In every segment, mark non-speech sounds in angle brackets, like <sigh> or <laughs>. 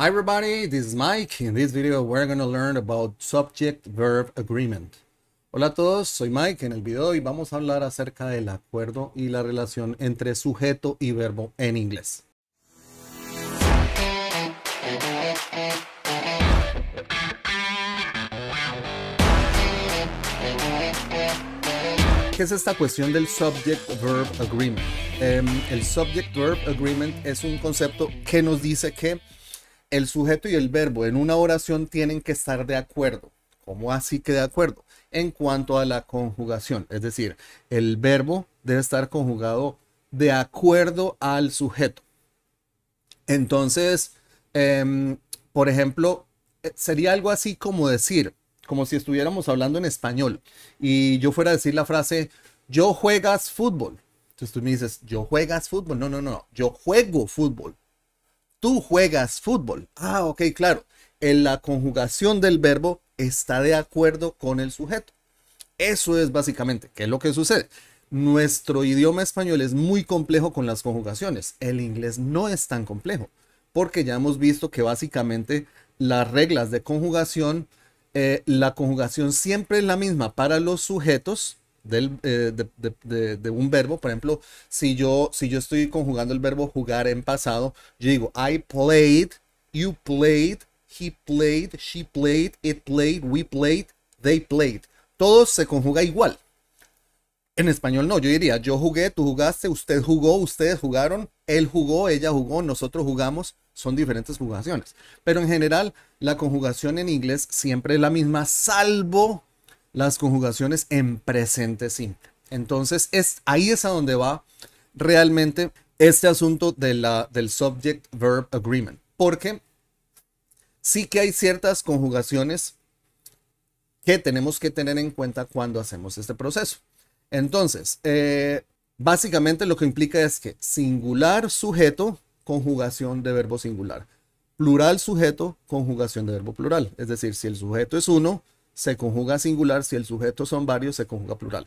Hi everybody, this is Mike. In this video we're going learn about subject-verb agreement. Hola a todos, soy Mike. En el video y hoy vamos a hablar acerca del acuerdo y la relación entre sujeto y verbo en inglés. ¿Qué es esta cuestión del subject-verb agreement? Em, el subject-verb agreement es un concepto que nos dice que el sujeto y el verbo en una oración tienen que estar de acuerdo. ¿Cómo así que de acuerdo? En cuanto a la conjugación, es decir, el verbo debe estar conjugado de acuerdo al sujeto. Entonces, em, por ejemplo, eh, sería algo así como decir, como si estuviéramos hablando en español y yo fuera a decir la frase, yo juegas fútbol. Entonces tú me dices, yo juegas fútbol. No, no, no, yo juego fútbol tú juegas fútbol. Ah, ok, claro. En la conjugación del verbo está de acuerdo con el sujeto. Eso es básicamente, ¿qué es lo que sucede? Nuestro idioma español es muy complejo con las conjugaciones. El inglés no es tan complejo, porque ya hemos visto que básicamente las reglas de conjugación, eh, la conjugación siempre es la misma para los sujetos eh, de, un verbo. Por ejemplo, si yo, si yo estoy conjugando el verbo jugar en pasado, yo digo I played, you played, he played, she played, it played, we played, they played. Todo se conjuga igual. En español no, yo diría yo jugué, tú jugaste, usted jugó, ustedes jugaron, él jugó, ella jugó, nosotros jugamos. Son diferentes conjugaciones. Pero en general, la conjugación en inglés siempre es la misma, salvo las conjugaciones en presente simple. Entonces, es, ahí es a donde va realmente este asunto de la, del subject verb agreement, porque sí que hay ciertas conjugaciones que tenemos que tener en cuenta cuando hacemos este proceso. Entonces, eh, básicamente lo que implica es que singular sujeto, conjugación de verbo singular. Plural sujeto, conjugación de verbo plural. Es decir, si el sujeto es uno, se conjuga singular, si el sujeto son varios, se conjuga plural.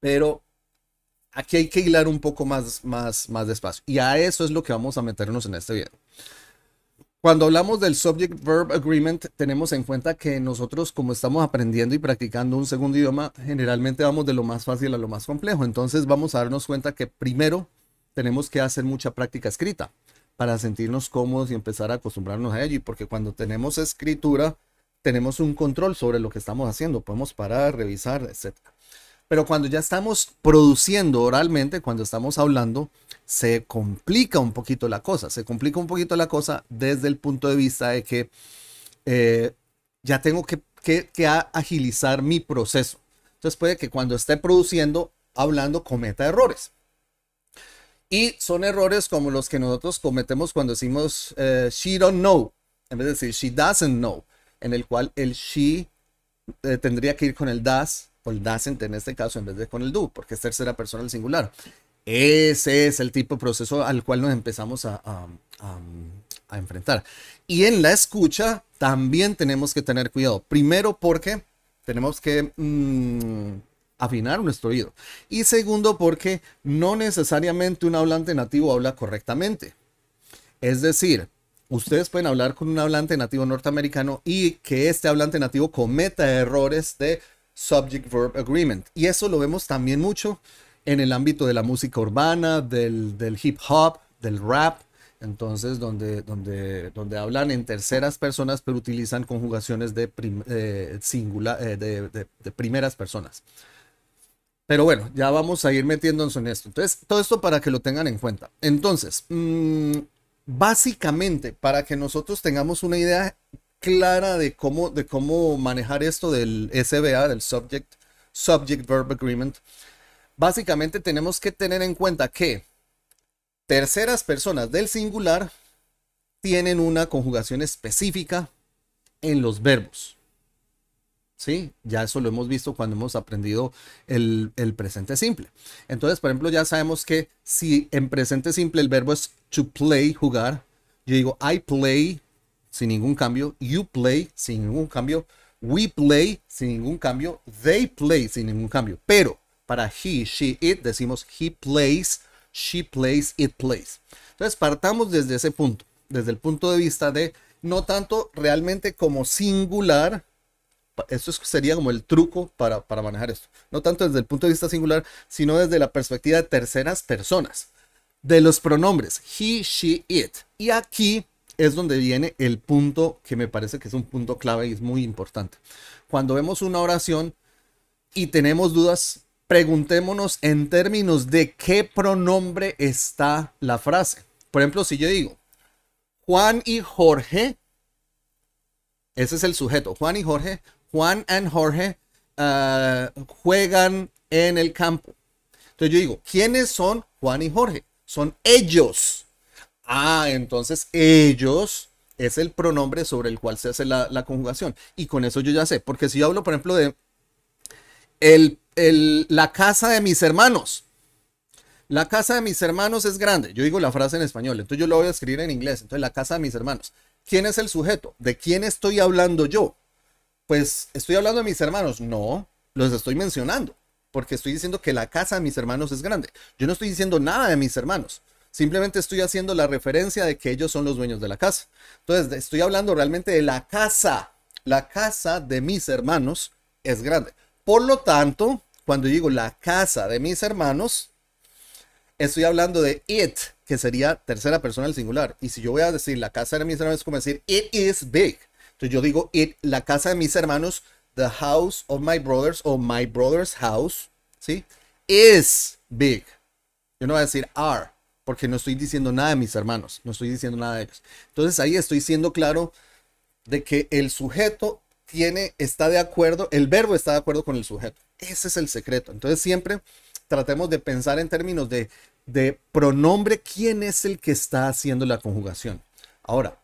Pero aquí hay que hilar un poco más, más, más despacio. Y a eso es lo que vamos a meternos en este video. Cuando hablamos del Subject Verb Agreement, tenemos en cuenta que nosotros, como estamos aprendiendo y practicando un segundo idioma, generalmente vamos de lo más fácil a lo más complejo. Entonces vamos a darnos cuenta que primero tenemos que hacer mucha práctica escrita para sentirnos cómodos y empezar a acostumbrarnos a ello. porque cuando tenemos escritura, tenemos un control sobre lo que estamos haciendo, podemos parar, revisar, etc. Pero cuando ya estamos produciendo oralmente, cuando estamos hablando, se complica un poquito la cosa, se complica un poquito la cosa desde el punto de vista de que eh, ya tengo que, agilizar mi proceso. Entonces puede que cuando esté produciendo, hablando, cometa errores. Y son errores como los que nosotros cometemos cuando decimos eh, she don't know, en vez de decir she doesn't know en el cual el she eh, tendría que ir con el das, o el doesn't en este caso, en vez de con el do, porque es tercera persona del singular. Ese es el tipo de proceso al cual nos empezamos a, enfrentar. Y en la escucha también tenemos que tener cuidado. Primero porque tenemos que mm, afinar nuestro oído. Y segundo porque no necesariamente un hablante nativo habla correctamente. Es decir, ustedes pueden hablar con un hablante nativo norteamericano y que este hablante nativo cometa errores de subject verb agreement. Y eso lo vemos también mucho en el ámbito de la música urbana, del, hip hop, del rap. Entonces, donde, donde, donde hablan en terceras personas, pero utilizan conjugaciones eh, eh, de, de, primeras personas. Pero bueno, ya vamos a ir metiéndonos en esto. Entonces, todo esto para que lo tengan en cuenta. Entonces, mm, básicamente, para que nosotros tengamos una idea clara de cómo, de cómo manejar esto del SBA, del Subject, Subject Verb Agreement, básicamente tenemos que tener en cuenta que terceras personas del singular tienen una conjugación específica en los verbos. ¿sí? Ya eso lo hemos visto cuando hemos aprendido el, el, presente simple. Entonces, por ejemplo, ya sabemos que si en presente simple el verbo es to play, jugar, yo digo I play sin ningún cambio, you play sin ningún cambio, we play sin ningún cambio, they play sin ningún cambio. Pero para he, she, it decimos he plays, she plays, it plays. Entonces, partamos desde ese punto, desde el punto de vista de no tanto realmente como singular, esto sería como el truco para, para manejar esto. No tanto desde el punto de vista singular, sino desde la perspectiva de terceras personas. De los pronombres he, she, it. Y aquí es donde viene el punto que me parece que es un punto clave y es muy importante. Cuando vemos una oración y tenemos dudas, preguntémonos en términos de qué pronombre está la frase. Por ejemplo, si yo digo, Juan y Jorge, ese es el sujeto, Juan y Jorge Juan and Jorge ah, juegan en el campo. Entonces yo digo, ¿quiénes son Juan y Jorge? Son ellos. Ah, entonces ellos es el pronombre sobre el cual se hace la, conjugación. Y con eso yo ya sé, porque si yo hablo, por ejemplo, de el, la casa de mis hermanos. La casa de mis hermanos es grande. Yo digo la frase en español, entonces yo lo voy a escribir en inglés. Entonces, la casa de mis hermanos. ¿Quién es el sujeto? ¿De quién estoy hablando yo? pues estoy hablando de mis hermanos. No, los estoy mencionando, porque estoy diciendo que la casa de mis hermanos es grande. Yo no estoy diciendo nada de mis hermanos. Simplemente estoy haciendo la referencia de que ellos son los dueños de la casa. Entonces, estoy hablando realmente de la casa. La casa de mis hermanos es grande. Por lo tanto, cuando digo la casa de mis hermanos, estoy hablando de it, que sería tercera persona del singular. Y si yo voy a decir la casa de mis hermanos, es como decir it is big. Entonces yo digo it, la casa de mis hermanos, the house of my brothers o my brother's house, ¿sí? Is big. Yo no voy a decir are, porque no estoy diciendo nada de mis hermanos, no estoy diciendo nada de ellos. Entonces ahí estoy siendo claro de que el sujeto tiene, está de acuerdo, el verbo está de acuerdo con el sujeto. Ese es el secreto. Entonces siempre tratemos de pensar en términos de, de pronombre, quién es el que está haciendo la conjugación. Ahora,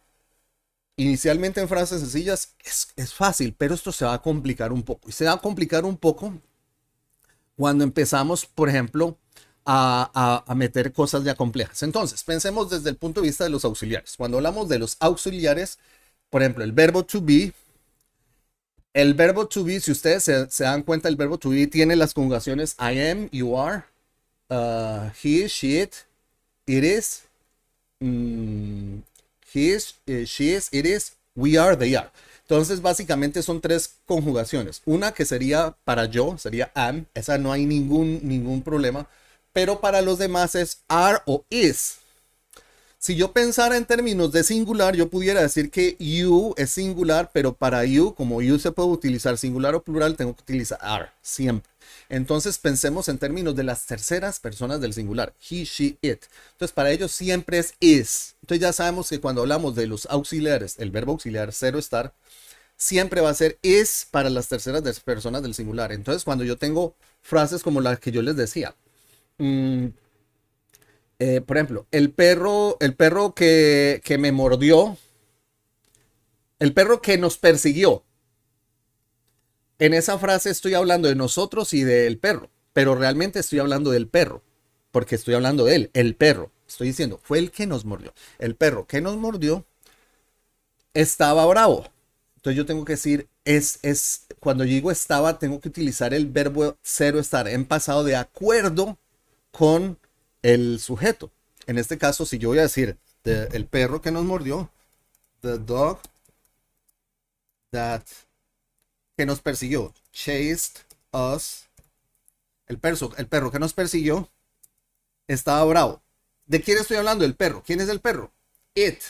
Inicialmente en frases sencillas es, fácil, pero esto se va a complicar un poco. Y se va a complicar un poco cuando empezamos, por ejemplo, a, meter cosas ya complejas. Entonces, pensemos desde el punto de vista de los auxiliares. Cuando hablamos de los auxiliares, por ejemplo, el verbo to be, el verbo to be, si ustedes se, dan cuenta, el verbo to be tiene las conjugaciones I am, you are, uh, he, she, it, it is, mm, he is, eh, she is, it is, we are, they are. Entonces, básicamente son tres conjugaciones. Una que sería para yo, sería am, esa no hay ningún, ningún problema, pero para los demás es are o is. Si yo pensara en términos de singular, yo pudiera decir que you es singular, pero para you, como you se puede utilizar singular o plural, tengo que utilizar are siempre. Entonces pensemos en términos de las terceras personas del singular, he, she, it. Entonces para ellos siempre es is. Entonces ya sabemos que cuando hablamos de los auxiliares, el verbo auxiliar, cero estar, siempre va a ser is para las terceras personas del singular. Entonces cuando yo tengo frases como las que yo les decía, mm, eh, por ejemplo, el perro, el perro que me mordió, el perro que nos persiguió, en esa frase estoy hablando de nosotros y del perro, pero realmente estoy hablando del perro, porque estoy hablando de él, el perro. Estoy diciendo, fue el que nos mordió. El perro que nos mordió estaba bravo. Entonces yo tengo que decir, es, es, cuando digo estaba, tengo que utilizar el verbo cero estar en pasado de acuerdo con el sujeto. En este caso, si yo voy a decir, el perro que nos mordió, the dog that que nos persiguió. Chased us. El, el perro que nos persiguió estaba bravo. ¿De quién estoy hablando? El perro. ¿Quién es el perro? It.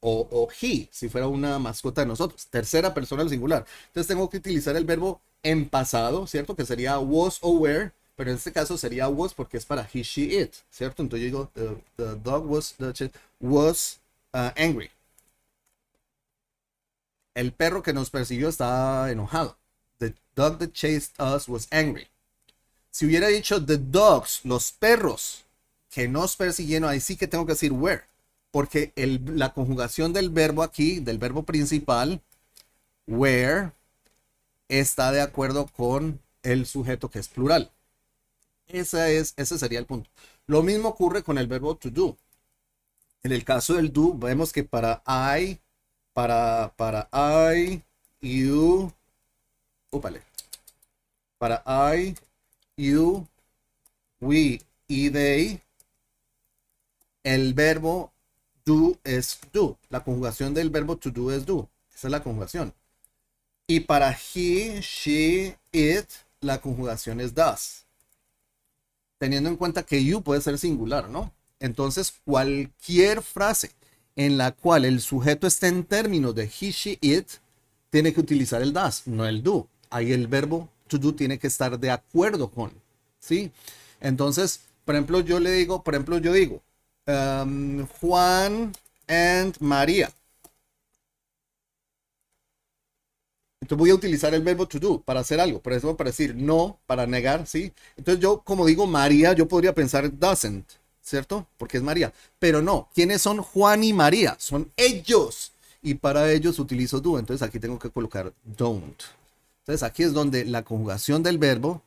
O, o he, si fuera una mascota de nosotros. Tercera persona del singular. Entonces tengo que utilizar el verbo en pasado, ¿cierto? Que sería was aware, Pero en este caso sería was porque es para he, she, it, ¿cierto? Entonces yo digo, the, dog was, was uh, angry. El perro que nos persiguió estaba enojado. The dog that chased us was angry. Si hubiera dicho the dogs, los perros que nos persiguieron, ahí sí que tengo que decir where. Porque la conjugación del verbo aquí, del verbo principal, where, está de acuerdo con el sujeto que es plural. es, ese sería el punto. Lo mismo ocurre con el verbo to do. En el caso del do, vemos que para I, para, para I, you, úpale, para I, you, we y they, el verbo do es do. La conjugación del verbo to do es do. Esa es la conjugación. Y para he, she, it, la conjugación es does. Teniendo en cuenta que you puede ser singular, ¿no? Entonces, cualquier frase en la cual el sujeto está en términos de he, she, it, tiene que utilizar el das, no el do. Ahí el verbo to do tiene que estar de acuerdo con, ¿sí? Entonces, por ejemplo, yo le digo, por ejemplo, yo digo, um, Juan and María. Entonces voy a utilizar el verbo to do para hacer algo, por eso para decir no, para negar, ¿sí? Entonces yo, como digo María, yo podría pensar doesn't, ¿cierto? Porque es María. Pero no, ¿quiénes son Juan y María? Son ellos. Y para ellos utilizo do. Entonces aquí tengo que colocar don't. Entonces aquí es donde la conjugación del verbo,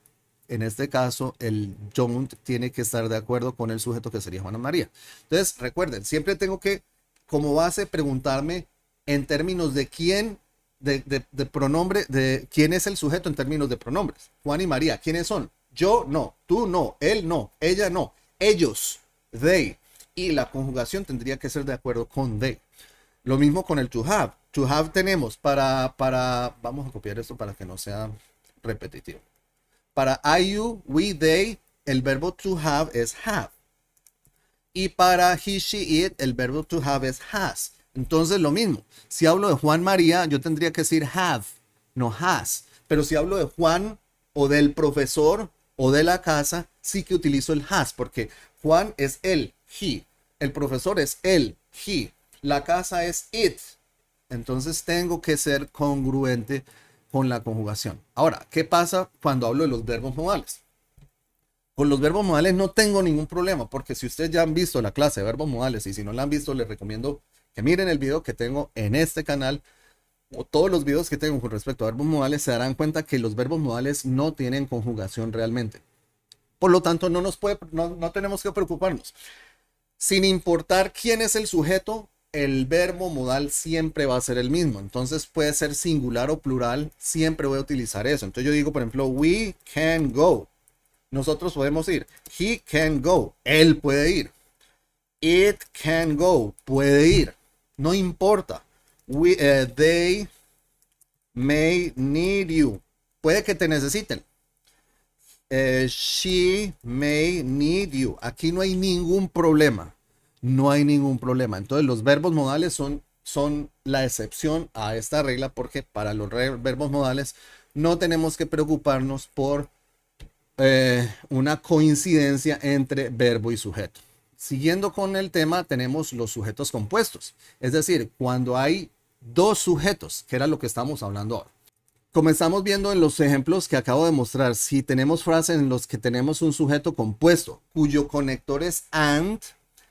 en este caso el don't, tiene que estar de acuerdo con el sujeto que sería Juana María. Entonces recuerden, siempre tengo que, como base, preguntarme en términos de quién, de, de, de pronombre, de quién es el sujeto en términos de pronombres. Juan y María, ¿quiénes son? Yo no, tú no, él no, ella no, ellos they. Y la conjugación tendría que ser de acuerdo con they. Lo mismo con el to have. To have tenemos para, para, vamos a copiar esto para que no sea repetitivo. Para I, you, we, they, el verbo to have es have. Y para he, she, it, el verbo to have es has. Entonces lo mismo, si hablo de Juan María, yo tendría que decir have, no has. Pero si hablo de Juan o del profesor, o de la casa, sí que utilizo el has, porque Juan es el, he, el profesor es el, he, la casa es it. Entonces tengo que ser congruente con la conjugación. Ahora, ¿qué pasa cuando hablo de los verbos modales? Con los verbos modales no tengo ningún problema, porque si ustedes ya han visto la clase de verbos modales y si no la han visto, les recomiendo que miren el video que tengo en este canal todos los videos que tengo con respecto a verbos modales se darán cuenta que los verbos modales no tienen conjugación realmente. Por lo tanto, no, nos puede, no, no tenemos que preocuparnos. Sin importar quién es el sujeto, el verbo modal siempre va a ser el mismo. Entonces puede ser singular o plural, siempre voy a utilizar eso. Entonces yo digo, por ejemplo, we can go. Nosotros podemos ir. He can go. Él puede ir. It can go. Puede ir. No importa. We, eh, they may need you. Puede que te necesiten. Eh, she may need you. Aquí no hay ningún problema. No hay ningún problema. Entonces los verbos modales son, son la excepción a esta regla porque para los verbos modales no tenemos que preocuparnos por eh, una coincidencia entre verbo y sujeto. Siguiendo con el tema, tenemos los sujetos compuestos, es decir, cuando hay dos sujetos, que era lo que estamos hablando ahora. Comenzamos viendo en los ejemplos que acabo de mostrar, si tenemos frases en los que tenemos un sujeto compuesto, cuyo conector es AND,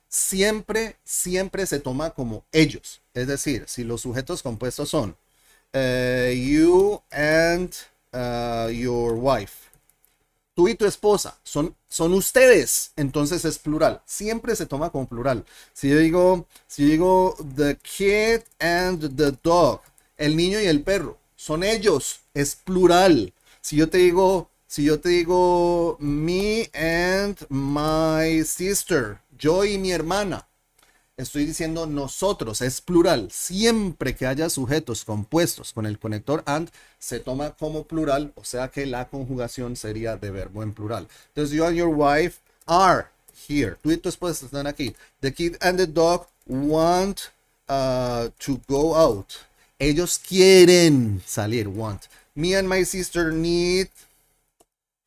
siempre, siempre se toma como ellos. Es decir, si los sujetos compuestos son eh, you and eh, your wife, tú y tu esposa, son, son ustedes, entonces es plural. Siempre se toma como plural. Si yo digo, si yo digo the kid and the dog, el niño y el perro, son ellos, es plural. Si yo te digo, si yo te digo me and my sister, yo y mi hermana, Estoy diciendo nosotros, es plural. Siempre que haya sujetos compuestos con el conector and, se toma como plural, o sea que la conjugación sería de verbo en plural. Entonces, you and your wife are here. Tú y tu esposa están aquí. The kid and the dog want uh, to go out. Ellos quieren salir, want. Me and my sister need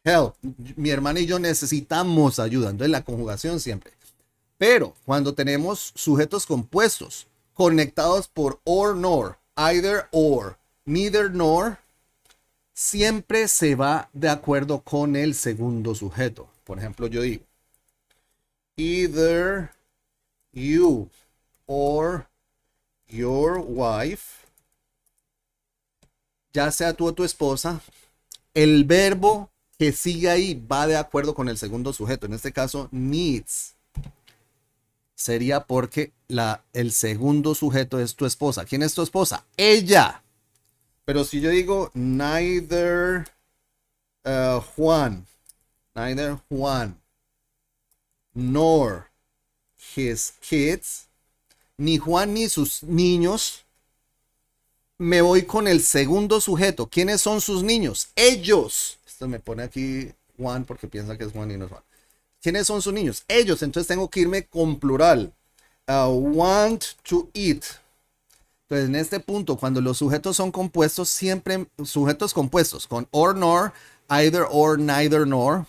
help. Mi hermana y yo necesitamos ayuda. Entonces, la conjugación siempre. Pero cuando tenemos sujetos compuestos conectados por or nor, either or, neither nor, siempre se va de acuerdo con el segundo sujeto. Por ejemplo, yo digo, either you or your wife, ya sea tú o tu esposa, el verbo que sigue ahí va de acuerdo con el segundo sujeto, en este caso needs sería porque la, el segundo sujeto es tu esposa. ¿Quién es tu esposa? Ella. Pero si yo digo neither eh, Juan, neither Juan, nor his kids, ni Juan ni sus niños, me voy con el segundo sujeto. ¿Quiénes son sus niños? Ellos. Esto me pone aquí Juan porque piensa que es Juan y no es Juan. ¿Quiénes son sus niños? Ellos. Entonces tengo que irme con plural. Uh, want to eat. Entonces, en este punto, cuando los sujetos son compuestos, siempre sujetos compuestos con or nor, either or, neither nor,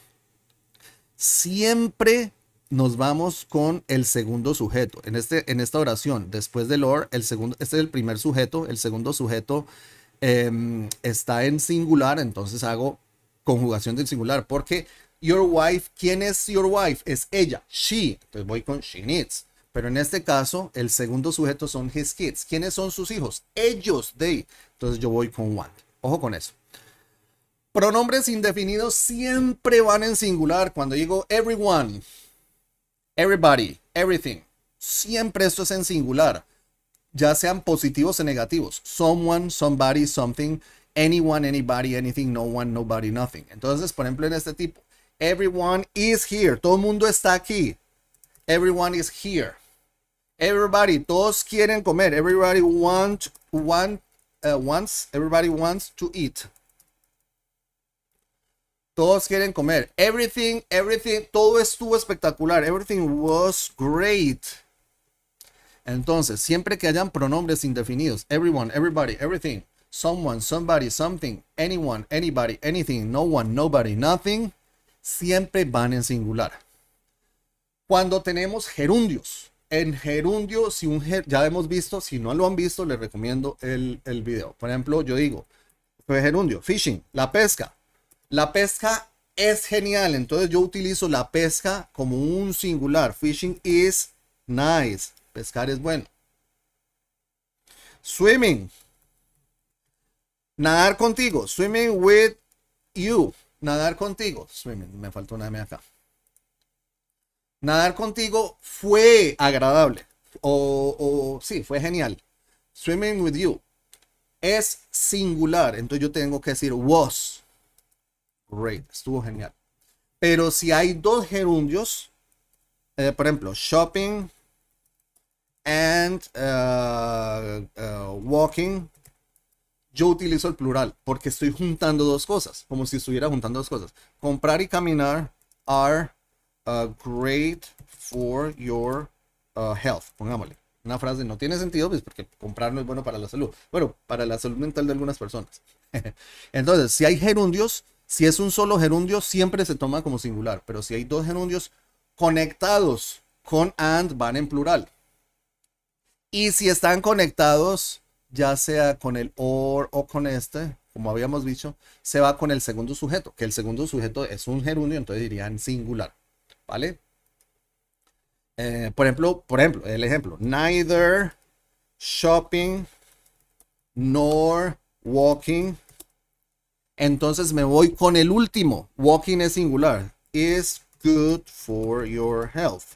siempre nos vamos con el segundo sujeto. En, este, en esta oración, después del or, el segundo, este es el primer sujeto, el segundo sujeto em, está en singular, entonces hago conjugación del singular, porque your wife. ¿Quién es your wife? Es ella, she. Entonces voy con she needs. Pero en este caso, el segundo sujeto son his kids. ¿Quiénes son sus hijos? Ellos, they. Entonces yo voy con want. Ojo con eso. Pronombres indefinidos siempre van en singular. Cuando digo everyone, everybody, everything, siempre esto es en singular. Ya sean positivos o negativos. Someone, somebody, something anyone, anybody, anything, no one, nobody, nothing. Entonces, por ejemplo, en este tipo, Everyone is here. Todo el mundo está aquí. Everyone is here. Everybody, todos quieren comer. Everybody want, uh, wants, everybody wants to eat. Todos quieren comer. Everything, everything, todo estuvo espectacular. Everything was great. Entonces, siempre que hayan pronombres indefinidos, everyone, everybody, everything, someone, somebody, something, anyone, anybody, anything, no one, nobody, nothing, siempre van en singular. Cuando tenemos gerundios, en gerundio, si un ya hemos visto, si no lo han visto, les recomiendo el, el video. Por ejemplo, yo digo, gerundio, fishing, la pesca. La pesca es genial, entonces yo utilizo la pesca como un singular. Fishing is nice, pescar es bueno. Swimming, nadar contigo, swimming with you. Nadar contigo. Me, me faltó una M acá. Nadar contigo fue agradable. O, sí, fue genial. Swimming with you es singular. Entonces yo tengo que decir was great. Estuvo genial. Pero si hay dos gerundios, eh, por ejemplo, shopping and uh, walking, yo utilizo el plural porque estoy juntando dos cosas, como si estuviera juntando dos cosas. Comprar y caminar are uh, great for your uh, health, pongámosle. Una frase no tiene sentido, pues, porque comprar no es bueno para la salud. Bueno, para la salud mental de algunas personas. <laughs> Entonces, si hay gerundios, si es un solo gerundio, siempre se toma como singular. Pero si hay dos gerundios conectados con and, van en plural. Y si están conectados ya sea con el or o con este, como habíamos dicho, se va con el segundo sujeto, que el segundo sujeto es un gerundio, entonces dirían singular, ¿vale? Eh, por ejemplo, por ejemplo, el ejemplo, neither shopping nor walking. Entonces me voy con el último. Walking es singular. Is good for your health.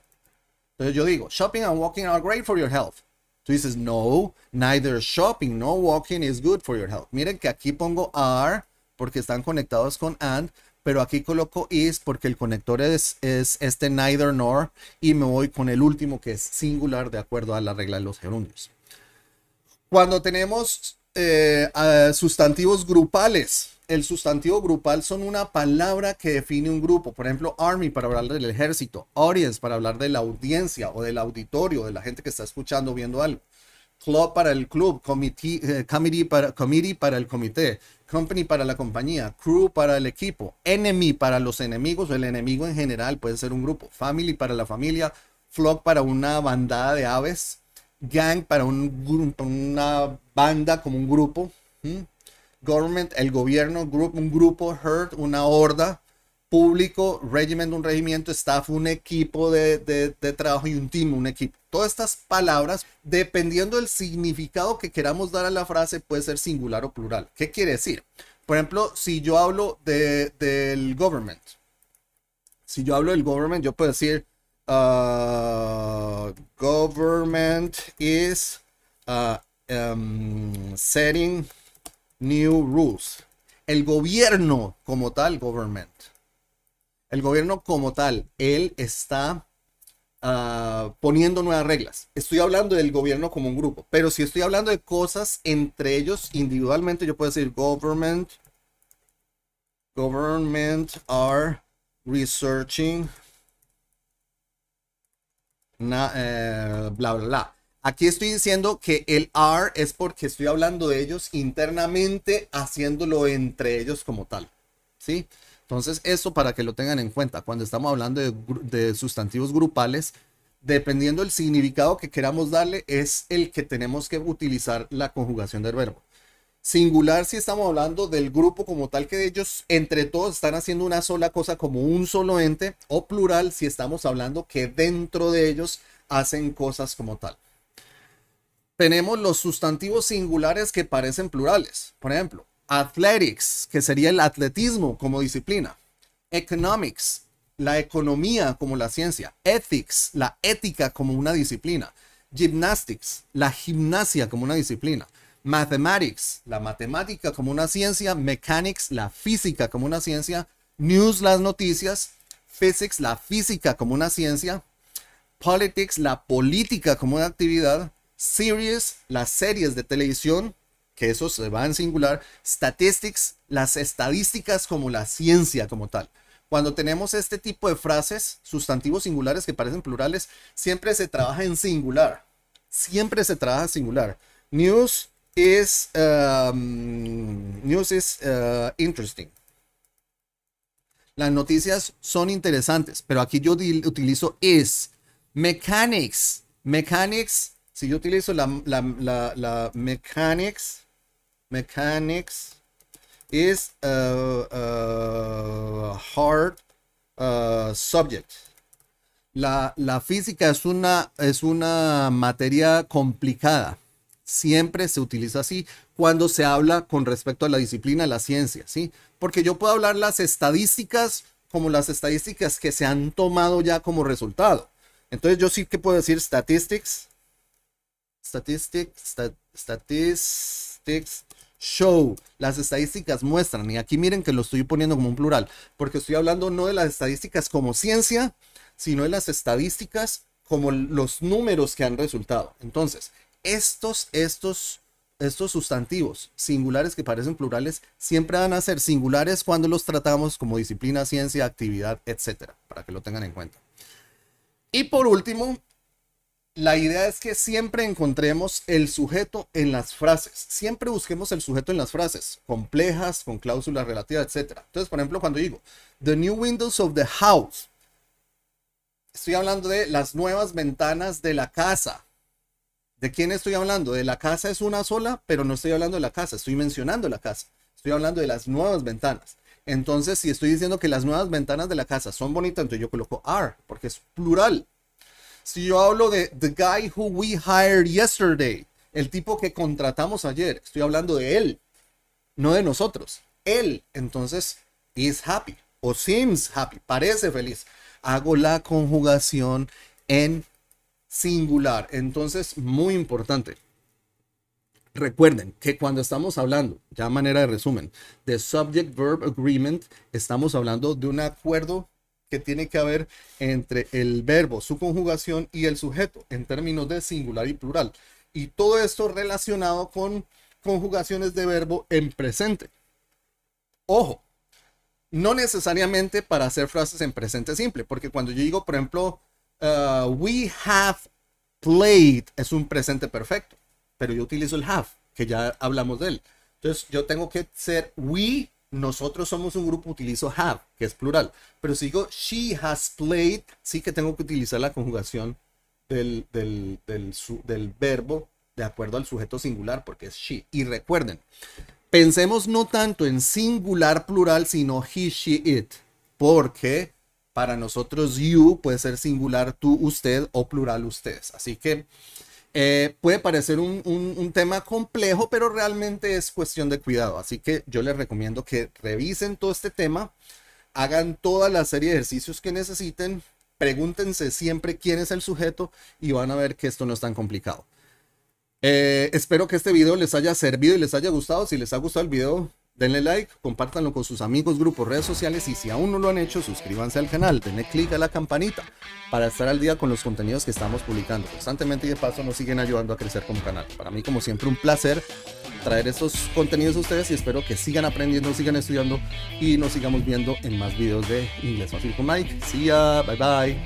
Entonces yo digo, shopping and walking are great for your health. Tú dices, no, neither shopping nor walking is good for your health. Miren que aquí pongo are porque están conectados con and, pero aquí coloco is porque el conector es, es este neither nor y me voy con el último que es singular de acuerdo a la regla de los gerundios. Cuando tenemos eh, sustantivos grupales, el sustantivo grupal son una palabra que define un grupo. Por ejemplo, army para hablar del ejército, audience para hablar de la audiencia o del auditorio, de la gente que está escuchando viendo algo. Club para el club, eh, committee, para, el comité, company para la compañía, crew para el equipo, enemy para los enemigos o el enemigo en general, puede ser un grupo, family para la familia, flock para una bandada de aves, gang para un, una banda como un grupo government, el gobierno, group, un grupo, herd, una horda, público, regiment, un regimiento, staff, un equipo de, trabajo y un team, un equipo. Todas estas palabras, dependiendo del significado que queramos dar a la frase, puede ser singular o plural. ¿Qué quiere decir? Por ejemplo, si yo hablo de, del government, si yo hablo del government, yo puedo decir, uh, government is uh, um, setting New Rules. El gobierno como tal, government. El gobierno como tal, él está ah, poniendo nuevas reglas. Estoy hablando del gobierno como un grupo, pero si estoy hablando de cosas entre ellos individualmente, yo puedo decir government. Government are researching. Eh, bla, bla, bla. Aquí estoy diciendo que el are es porque estoy hablando de ellos internamente, haciéndolo entre ellos como tal. ¿Sí? Entonces, eso para que lo tengan en cuenta. Cuando estamos hablando de, de sustantivos grupales, dependiendo del significado que queramos darle, es el que tenemos que utilizar la conjugación del verbo. Singular si estamos hablando del grupo como tal que ellos entre todos están haciendo una sola cosa como un solo ente o plural si estamos hablando que dentro de ellos hacen cosas como tal tenemos los sustantivos singulares que parecen plurales. Por ejemplo, athletics, que sería el atletismo como disciplina. Economics, la economía como la ciencia. Ethics, la ética como una disciplina. Gymnastics, la gimnasia como una disciplina. Mathematics, la matemática como una ciencia. Mechanics, la física como una ciencia. News, las noticias. Physics, la física como una ciencia. Politics, la política como una actividad series, las series de televisión, que eso se va en singular, statistics, las estadísticas como la ciencia como tal. Cuando tenemos este tipo de frases, sustantivos singulares que parecen plurales, siempre se trabaja en singular. Siempre se trabaja en singular. News is, um, news is uh, interesting. Las noticias son interesantes, pero aquí yo utilizo is. Mechanics. Mechanics si yo utilizo la, la, la, la mechanics, mechanics is a, hard uh, subject. La, la, física es una, es una materia complicada. Siempre se utiliza así cuando se habla con respecto a la disciplina, la ciencia, ¿sí? Porque yo puedo hablar las estadísticas como las estadísticas que se han tomado ya como resultado. Entonces yo sí que puedo decir statistics, Statistics, statistics Show. Las estadísticas muestran, y aquí miren que lo estoy poniendo como un plural, porque estoy hablando no de las estadísticas como ciencia, sino de las estadísticas como los números que han resultado. Entonces, estos, estos, estos sustantivos singulares que parecen plurales siempre van a ser singulares cuando los tratamos como disciplina, ciencia, actividad, etcétera, para que lo tengan en cuenta. Y por último, la idea es que siempre encontremos el sujeto en las frases. Siempre busquemos el sujeto en las frases complejas, con cláusulas relativas, etc. Entonces, por ejemplo, cuando digo, The new windows of the house. Estoy hablando de las nuevas ventanas de la casa. ¿De quién estoy hablando? De la casa es una sola, pero no estoy hablando de la casa, estoy mencionando la casa. Estoy hablando de las nuevas ventanas. Entonces, si estoy diciendo que las nuevas ventanas de la casa son bonitas, entonces yo coloco are, porque es plural. Si yo hablo de The Guy Who We Hired Yesterday, el tipo que contratamos ayer, estoy hablando de él, no de nosotros. Él, entonces, is happy o seems happy, parece feliz. Hago la conjugación en singular. Entonces, muy importante. Recuerden que cuando estamos hablando, ya manera de resumen, de subject-verb agreement, estamos hablando de un acuerdo que tiene que haber entre el verbo, su conjugación y el sujeto en términos de singular y plural. Y todo esto relacionado con conjugaciones de verbo en presente. Ojo, no necesariamente para hacer frases en presente simple, porque cuando yo digo, por ejemplo, uh, we have played, es un presente perfecto, pero yo utilizo el have, que ya hablamos de él. Entonces yo tengo que ser we nosotros somos un grupo, utilizo have, que es plural. Pero si she has played, sí que tengo que utilizar la conjugación del, del, del verbo de acuerdo al sujeto singular, porque es she. Y recuerden, pensemos no tanto en singular plural, sino he, she, it. Porque para nosotros you puede ser singular tú, usted o plural ustedes. Así que eh, puede parecer un, tema complejo, pero realmente es cuestión de cuidado. Así que yo les recomiendo que revisen todo este tema, hagan toda la serie de ejercicios que necesiten, pregúntense siempre quién es el sujeto y van a ver que esto no es tan complicado. Eh, espero que este video les haya servido y les haya gustado. Si les ha gustado el video, Denle like, compártanlo con sus amigos, grupos, redes sociales y si aún no lo han hecho, suscríbanse al canal, denle click a la campanita para estar al día con los contenidos que estamos publicando constantemente y de paso nos siguen ayudando a crecer como canal. Para mí, como siempre, un placer traer estos contenidos a ustedes y espero que sigan aprendiendo, sigan estudiando y nos sigamos viendo en más videos de Inglés Fácil con Mike. See ya, bye bye.